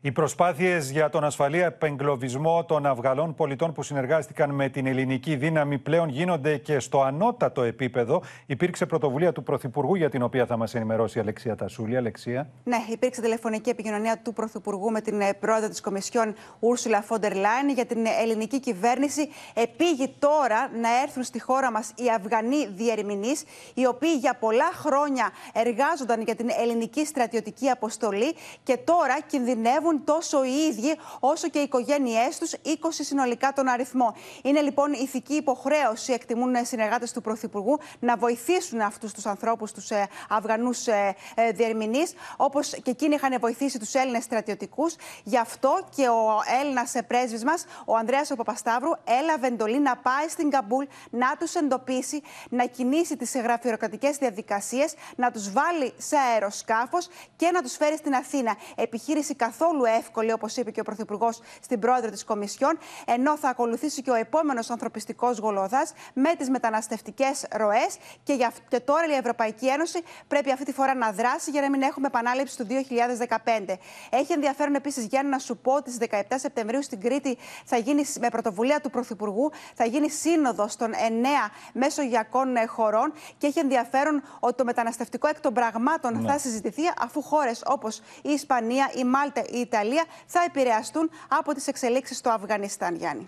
Οι προσπάθειες για τον ασφαλή επεγκλωβισμό των Αυγαλών πολιτών που συνεργάστηκαν με την ελληνική δύναμη πλέον γίνονται και στο ανώτατο επίπεδο. Υπήρξε πρωτοβουλία του Πρωθυπουργού, για την οποία θα μας ενημερώσει η Αλεξία Τασούλη. Αλεξία. Ναι, υπήρξε τηλεφωνική επικοινωνία του Πρωθυπουργού με την ε, πρόεδρο της Κομισιόν Ούρσουλα Φόντερ Λάιν για την ε, ελληνική κυβέρνηση. Επήγει τώρα να έρθουν στη χώρα μας οι Αυγανοί διερμηνείς, οι οποίοι για πολλά χρόνια εργάζονταν για την ελληνική στρατιωτική αποστολή και τώρα κινδυνεύουν τόσο οι ίδιοι όσο και οι οικογένειές τους, 20 συνολικά τον αριθμό. Είναι λοιπόν ηθική υποχρέωση, εκτιμούν οι ε, συνεργάτες του Πρωθυπουργού, να βοηθήσουν αυτούς τους ανθρώπους, τους ε, Αφγανούς ε, διερμηνείς, όπως και εκείνοι είχαν βοηθήσει τους Έλληνες στρατιωτικούς. Γι' αυτό και ο Έλληνας πρέσβης μας, ο Ανδρέας Παπασταύρου, έλαβε εντολή να πάει στην Καμπούλ, να τους εντοπίσει, να κινήσει τις γραφειοκρατικές διαδικασίες, να τους βάλει σε αεροσκάφος και να τους φέρει στην Αθήνα. Επιχείρηση καθόλου καθόλου εύκολη, όπως είπε και ο Πρωθυπουργός στην πρόεδρο της Κομισιόν, ενώ θα ακολουθήσει και ο επόμενος ανθρωπιστικός γολοδά με τις μεταναστευτικές ροές. Και, για... και τώρα η Ευρωπαϊκή Ένωση πρέπει αυτή τη φορά να δράσει για να μην έχουμε επανάληψη του 2015. Έχει ενδιαφέρον επίσης, Γιάννη, να σου πω ότι στις 17 Σεπτεμβρίου στην Κρήτη θα γίνει με πρωτοβουλία του Πρωθυπουργού θα γίνει σύνοδος των 9 μεσογειακών ε, χωρών και έχει ενδιαφέρον ότι το μεταναστευτικό εκ των πραγμάτων ναι. θα συζητηθεί αφού χώρες όπως η Ισπανία, η Μάλτα, η Ιταλία θα επηρεαστούν από τις εξελίξεις στο Αφγανιστάν, Γιάννη.